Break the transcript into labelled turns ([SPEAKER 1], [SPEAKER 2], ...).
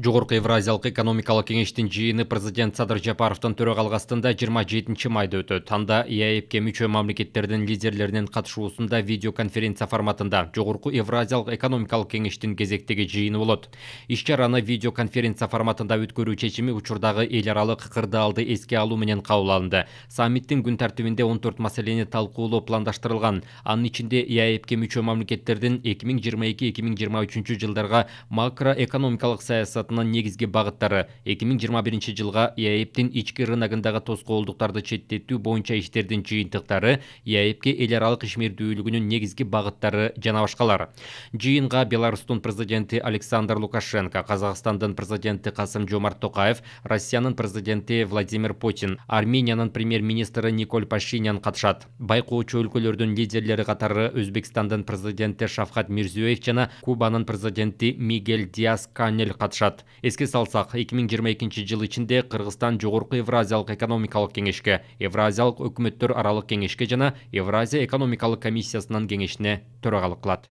[SPEAKER 1] жогорку евразиялык экономикалык кеңештин жыйыны президент садыр жапаровдун төрагалык астында жыйырма жетинчи майда өтөт анда еаэпке мүчө мамлекеттердин лидерлеринин катышуусунда видео конференция форматында жогорку евразиялык экономикалык кеңештин кезектеги жыйыны болот иш чараны видеоконференция конференция форматында өткөрүү чечими учурдагы эл аралык кырдаалды эске алуу менен кабыл алынды саммиттин күн тартибинде он төрт маселени талкуулоо пландаштырылган анын ичинде ке мүчө мамлекеттердин эки миң жыйырма эки саясат саясатынын негизги багыттары 2021 жылга еаэптин ички рыногундагы тоскоолдуктарды четтетүү боюнча иштердин жыйынтыктары еаэпке эл аралык ишмердүүлүгүнүн негизги багыттары жана башкалар жыйынга беларустун президенти александр лукашенко казакстандын президенти касым жомарт токаев россиянын президенти владимир путин армениянын премьер министри николь пашинян катышат байкоочу өлкөлөрдүн лидерлери катары өзбекстандын президенти шавкат мирзиёев жана кубанын президенти мигель диас канель катышат Еске эске 2022 эки жыл ішінде Қырғызстан жогорку евразиялык экономикалық кеңешке евразиялык үкіметтер аралық кеңешке жана евразия экономикалық комиссиясынан кеңешине төрағалық қылады.